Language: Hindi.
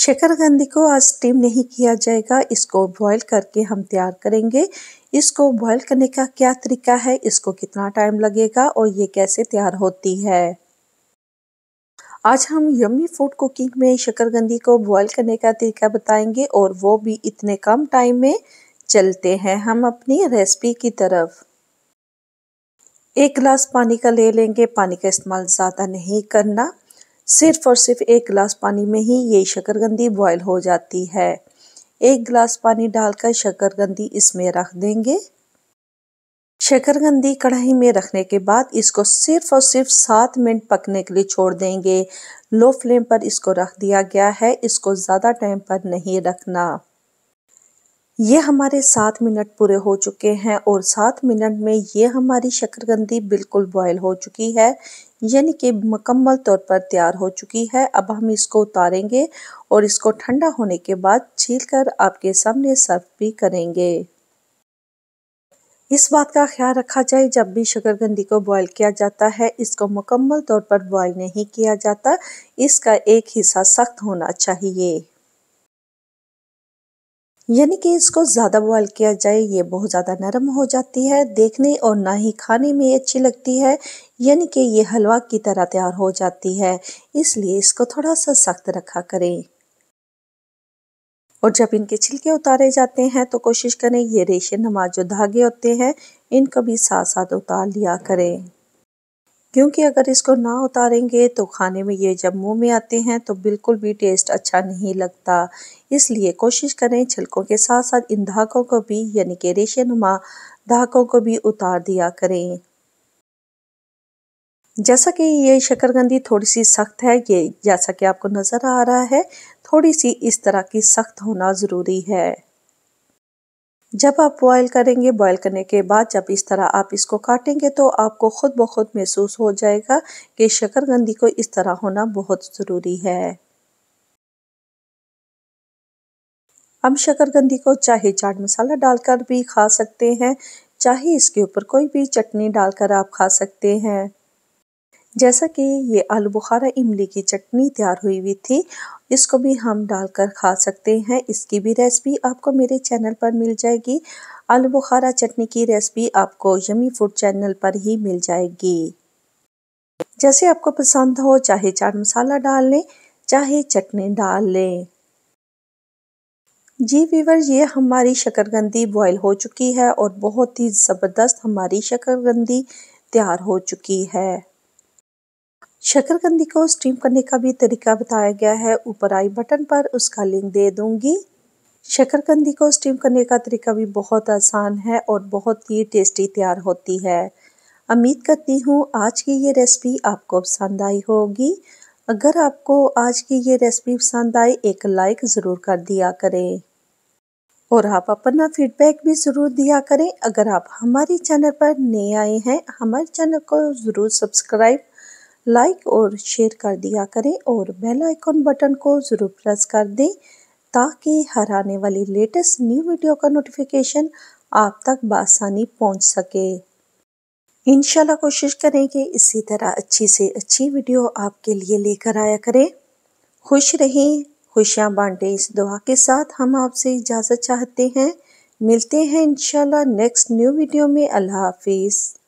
शकरकंदी को आज स्टीम नहीं किया जाएगा इसको बॉईल करके हम तैयार करेंगे इसको बॉईल करने का क्या तरीका है इसको कितना टाइम लगेगा और ये कैसे तैयार होती है आज हम यमी फूड कुकिंग में शकरकंदी को बॉईल करने का तरीका बताएंगे और वो भी इतने कम टाइम में चलते हैं हम अपनी रेसिपी की तरफ एक गिलास पानी का ले लेंगे पानी का इस्तेमाल ज़्यादा नहीं करना सिर्फ और सिर्फ एक गिलास पानी में ही ये शकरगंदी बॉयल हो जाती है एक गिलास पानी डालकर शकरगंदी इसमें रख देंगे शकरगंदी कढ़ाई में रखने के बाद इसको सिर्फ और सिर्फ सात मिनट पकने के लिए छोड़ देंगे लो फ्लेम पर इसको रख दिया गया है इसको ज़्यादा टाइम पर नहीं रखना ये हमारे सात मिनट पूरे हो चुके हैं और सात मिनट में ये हमारी शक्करकंदी बिल्कुल बॉयल हो चुकी है यानी कि मुकम्मल तौर पर तैयार हो चुकी है अब हम इसको उतारेंगे और इसको ठंडा होने के बाद छील कर आपके सामने सर्व भी करेंगे इस बात का ख्याल रखा जाए जब भी शकरगंदी को बॉयल किया जाता है इसको मुकम्मल तौर पर बॉयल नहीं किया जाता इसका एक हिस्सा सख्त होना चाहिए यानी कि इसको ज़्यादा बॉयल किया जाए ये बहुत ज़्यादा नरम हो जाती है देखने और ना ही खाने में अच्छी लगती है यानी कि ये हलवा की तरह तैयार हो जाती है इसलिए इसको थोड़ा सा सख्त रखा करें और जब इनके छिलके उतारे जाते हैं तो कोशिश करें ये रेशे नमाज जो धागे होते हैं इनको भी साथ साथ उतार लिया करें क्योंकि अगर इसको ना उतारेंगे तो खाने में ये जब मुंह में आते हैं तो बिल्कुल भी टेस्ट अच्छा नहीं लगता इसलिए कोशिश करें छिलकों के साथ साथ इन धाकों को भी यानी कि रेशे नुमा धाकों को भी उतार दिया करें जैसा कि ये शकरगंदी थोड़ी सी सख्त है ये जैसा कि आपको नज़र आ रहा है थोड़ी सी इस तरह की सख्त होना ज़रूरी है जब आप बॉयल करेंगे बॉयल करने के बाद जब इस तरह आप इसको काटेंगे तो आपको ख़ुद ब खुद महसूस हो जाएगा कि शकरगंदी को इस तरह होना बहुत ज़रूरी है हम शकरगंदी को चाहे चाट मसाला डालकर भी खा सकते हैं चाहे इसके ऊपर कोई भी चटनी डालकर आप खा सकते हैं जैसा कि ये आलू बुखारा इमली की चटनी तैयार हुई हुई थी इसको भी हम डालकर खा सकते हैं इसकी भी रेसिपी आपको मेरे चैनल पर मिल जाएगी आलू बुखारा चटनी की रेसिपी आपको यमी फूड चैनल पर ही मिल जाएगी जैसे आपको पसंद हो चाहे चाट मसाला डाल लें चाहे चटनी डाल लें जी वीवर ये हमारी शकरगंदी बॉयल हो चुकी है और बहुत ही ज़बरदस्त हमारी शकरगंदी तैयार हो चुकी है शकरकंदी को स्टीम करने का भी तरीका बताया गया है ऊपर आई बटन पर उसका लिंक दे दूंगी शकरकंदी को स्टीम करने का तरीका भी बहुत आसान है और बहुत ही टेस्टी तैयार होती है उम्मीद करती हूँ आज की ये रेसिपी आपको पसंद आई होगी अगर आपको आज की ये रेसिपी पसंद आई एक लाइक ज़रूर कर दिया करें और आप अपना फीडबैक भी ज़रूर दिया करें अगर आप हमारे चैनल पर नए आए हैं हमारे चैनल को ज़रूर सब्सक्राइब लाइक और शेयर कर दिया करें और बेल आइकॉन बटन को ज़रूर प्रेस कर दें ताकि हर आने वाली लेटेस्ट न्यू वीडियो का नोटिफिकेशन आप तक बसानी पहुंच सके इनशाला कोशिश करें कि इसी तरह अच्छी से अच्छी वीडियो आपके लिए लेकर आया करें खुश रहें खुशियाँ बांटें इस दुआ के साथ हम आपसे इजाज़त चाहते हैं मिलते हैं इनशाला नेक्स्ट न्यू वीडियो में अल्लाह हाफिज़